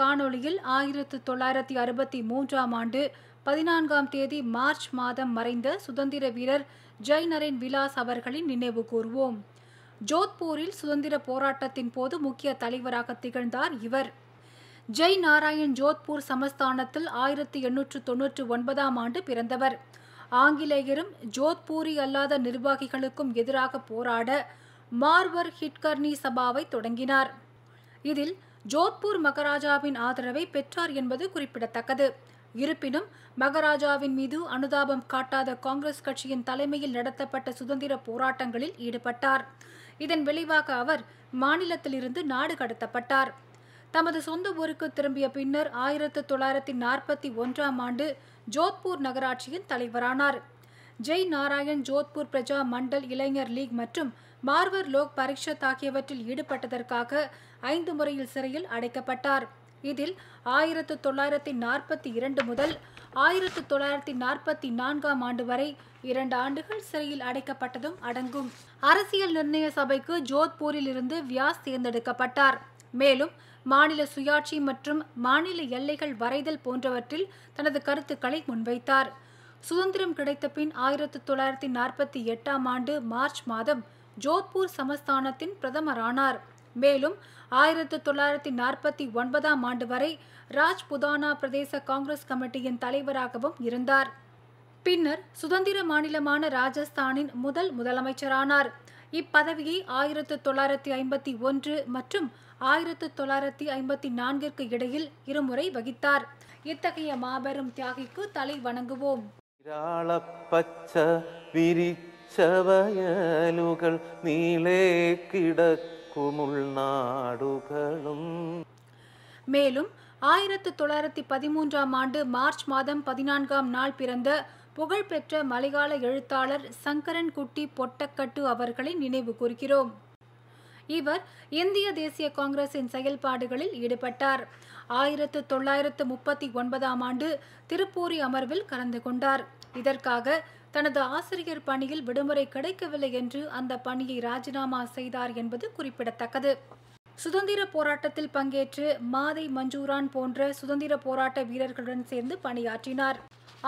காணொளியில் ஆயிரத்து தொள்ளாயிரத்தி அறுபத்தி மூன்றாம் ஆண்டு பதினான்காம் தேதி மார்ச் மாதம் மறைந்த சுதந்திர வீரர் ஜெய்நரேன் விலாஸ் அவர்களின் நினைவு கூறுவோம் ஜோத்பூரில் சுதந்திர போராட்டத்தின் போது முக்கிய தலைவராக திகழ்ந்தார் இவர் ஜெய் நாராயண் ஜோத்பூர் சமஸ்தானத்தில் ஆயிரத்தி எண்ணூற்று தொன்னூற்று ஒன்பதாம் ஆண்டு பிறந்தவர் ஆங்கிலேயரும் ஜோத்பூரி அல்லாத நிர்வாகிகளுக்கும் எதிராக போராட மார்வர் ஹிட்கர்னி சபாவை தொடங்கினார் இதில் ஜோத்பூர் மகாராஜாவின் ஆதரவை பெற்றார் என்பது குறிப்பிடத்தக்கது இருப்பினும் மகாராஜாவின் மீது அனுதாபம் காட்டாத காங்கிரஸ் கட்சியின் தலைமையில் நடத்தப்பட்ட சுதந்திர போராட்டங்களில் ஈடுபட்டார் இதன் விளைவாக அவர் மாநிலத்திலிருந்து நாடு கடத்தப்பட்டார் தமது சொந்த ஊருக்கு திரும்பிய பின்னர் ஆயிரத்து தொள்ளாயிரத்தி நாற்பத்தி ஒன்றாம் ஆண்டு ஜோத்பூர் நகராட்சியின் தலைவரானார் ஜெய் நாராயண் ஜோத்பூர் பிரஜா மண்டல் இளைஞர் லீக் மற்றும் மார்வர் லோக் பரிஷத் ஆகியவற்றில் ஈடுபட்டதற்காக ஐந்து முறையில் சிறையில் அடைக்கப்பட்டார் இதில் ஆயிரத்து தொள்ளாயிரத்தி நாற்பத்தி இரண்டு முதல் ஆயிரத்து தொள்ளாயிரத்தி நாற்பத்தி நான்காம் ஆண்டு வரை இரண்டு ஆண்டுகள் சிறையில் அடைக்கப்பட்டதும் அடங்கும் அரசியல் நிர்ணய சபைக்கு ஜோத்பூரில் இருந்து வியாஸ் தேர்ந்தெடுக்கப்பட்டார் மேலும் மாநில சுயாட்சி மற்றும் மாநில எல்லைகள் வரைதல் போன்றவற்றில் தனது கருத்துக்களை முன்வைத்தார் சுதந்திரம் கிடைத்த பின் ஆயிரத்து தொள்ளாயிரத்தி நாற்பத்தி எட்டாம் ஆண்டு மார்ச் மாதம் ஜோத்பூர் சமஸ்தானத்தின் பிரதமரானார் மேலும் ஆயிரத்தி தொள்ளாயிரத்தி நாற்பத்தி ஒன்பதாம் ஆண்டு வரை ராஜ்புதானா பிரதேச காங்கிரஸ் கமிட்டியின் தலைவராகவும் இருந்தார் பின்னர் சுதந்திர மாநிலமான ராஜஸ்தானின் முதல் முதலமைச்சரானார் இப்பதவியை ஆயிரத்து தொள்ளாயிரத்தி ஐம்பத்தி ஒன்று மற்றும் ஆயிரத்து தொள்ளாயிரத்தி ஐம்பத்தி நான்கிற்கு இடையில் இருமுறை வகித்தார் இத்தகைய மாபெரும் தியாகிக்கு தலை வணங்குவோம் ചവയലുകൾ നീളേ കിടക്കുമുൾനാടുകളും மேலும் ஆயிரத்து தொள்ளாயிரத்தி பதிமூன்றாம் ஆண்டு மார்ச் மாதம் பதினான்காம் நாள் பிறந்த புகழ்பெற்ற மலையாள எழுத்தாளர் சங்கரன் குட்டி பொட்டக்கட்டு அவர்களை நினைவு கூர்கிறோம் இவர் இந்திய தேசிய காங்கிரசின் செயல்பாடுகளில் ஈடுபட்டார் ஆயிரத்து தொள்ளாயிரத்து முப்பத்தி ஒன்பதாம் ஆண்டு திருப்பூரி அமர்வில் கலந்து கொண்டார் இதற்காக தனது ஆசிரியர் பணியில் விடுமுறை கிடைக்கவில்லை என்று அந்த பணியை ராஜினாமா செய்தார் என்பது குறிப்பிடத்தக்கது சுதந்திர போராட்டத்தில் பங்கேற்று மாதை மஞ்சூரான் போன்ற சுதந்திர போராட்ட வீரர்களுடன் சேர்ந்து பணியாற்றினார்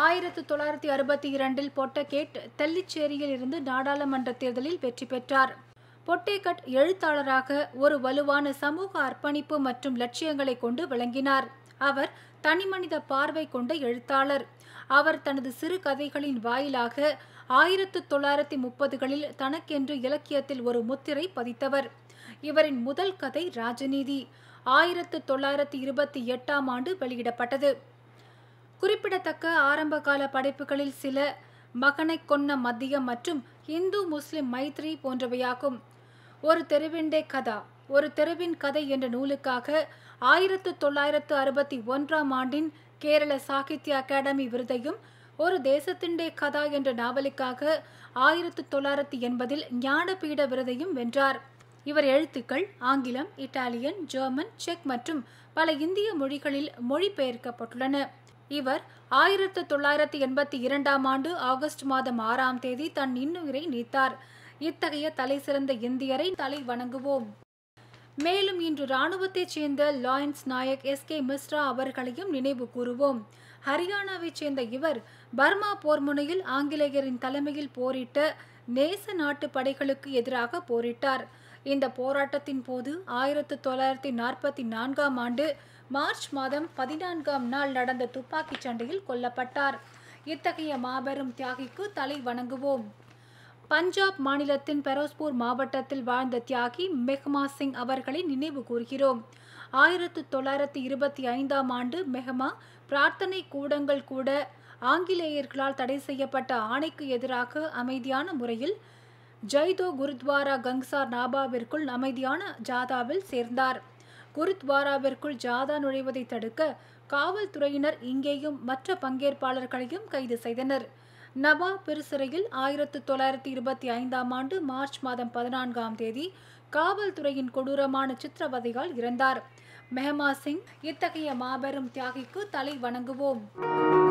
ஆயிரத்தி தொள்ளாயிரத்தி அறுபத்தி இரண்டில் பொட்டகேட் தெல்லிச்சேரியில் இருந்து நாடாளுமன்ற தேர்தலில் வெற்றி பெற்றார் பொட்டேகட் எழுத்தாளராக ஒரு வலுவான சமூக அர்ப்பணிப்பு மற்றும் லட்சியங்களை கொண்டு விளங்கினார் அவர் தனிமனித பார்வை கொண்ட எழுத்தாளர் அவர் தனது சிறு கதைகளின் வாயிலாக ஆயிரத்து தொள்ளாயிரத்தி முப்பதுகளில் தனக்கென்று இலக்கியத்தில் ஒரு முத்திரை பதித்தவர் இவரின் முதல் கதை ராஜநீதி ஆயிரத்து தொள்ளாயிரத்தி இருபத்தி எட்டாம் ஆண்டு வெளியிடப்பட்டது குறிப்பிடத்தக்க ஆரம்பகால படைப்புகளில் சில மகனை கொன்ன மத்தியம் மற்றும் இந்து முஸ்லிம் மைத்ரி போன்றவையாகும் ஒரு தெருவிண்டே கதா ஒரு தெருவின் கதை என்ற நூலுக்காக ஆயிரத்து தொள்ளாயிரத்து அறுபத்தி ஒன்றாம் ஆண்டின் கேரள சாகித்ய அகாடமி விருதையும் ஒரு தேசத்தின்டே கதா என்ற நாவலுக்காக ஆயிரத்து தொள்ளாயிரத்து எண்பதில் ஞானபீட விருதையும் வென்றார் இவர் எழுத்துக்கள் ஆங்கிலம் இட்டாலியன் ஜெர்மன் செக் மற்றும் பல இந்திய மொழிகளில் மொழிபெயர்க்கப்பட்டுள்ளன இவர் ஆயிரத்து தொள்ளாயிரத்து எண்பத்தி இரண்டாம் ஆண்டு ஆகஸ்ட் மாதம் ஆறாம் தேதி தன் இன்னுயிரை நீத்தார் இத்தகைய தலைசிறந்த இந்தியரை தலை வணங்குவோம் மேலும் இன்று இராணுவத்தைச் சேர்ந்த lance Naik S K Mishra அவர்களையும் நினைவு கூறுவோம் ஹரியானாவைச் சேர்ந்த இவர் பர்மா போர் முனையில் ஆங்கிலேயரின் தலைமையில் போரிட்ட நேச நாட்டு படைகளுக்கு எதிராக போரிட்டார் இந்த போராட்டத்தின் போது ஆயிரத்து தொள்ளாயிரத்தி நாற்பத்தி நான்காம் ஆண்டு மார்ச் மாதம் பதினான்காம் நாள் நடந்த துப்பாக்கிச் சண்டையில் கொல்லப்பட்டார் இத்தகைய மாபெரும் தியாகிக்கு தலை வணங்குவோம் பஞ்சாப் மாநிலத்தின் பெரோஸ்பூர் மாவட்டத்தில் வாழ்ந்த தியாகி மெஹ்மா சிங் அவர்களை நினைவு கூறுகிறோம் ஆயிரத்து தொள்ளாயிரத்தி இருபத்தி ஐந்தாம் ஆண்டு மெஹ்மா பிரார்த்தனை கூடங்கள் கூட ஆங்கிலேயர்களால் தடை செய்யப்பட்ட ஆணைக்கு எதிராக அமைதியான முறையில் ஜெய்தோ குருத்வாரா கங்சார் நாபாவிற்குள் அமைதியான ஜாதாவில் சேர்ந்தார் குருத்வாராவிற்குள் ஜாதா நுழைவதை தடுக்க காவல்துறையினர் இங்கேயும் மற்ற பங்கேற்பாளர்களையும் கைது செய்தனர் நபா பெருசிறையில் ஆயிரத்து தொள்ளாயிரத்தி இருபத்தி ஐந்தாம் ஆண்டு மார்ச் மாதம் பதினான்காம் தேதி காவல்துறையின் கொடூரமான சித்திரவதையால் இறந்தார் மெஹமா சிங் இத்தகைய மாபெரும் தியாகிக்கு தலை வணங்குவோம்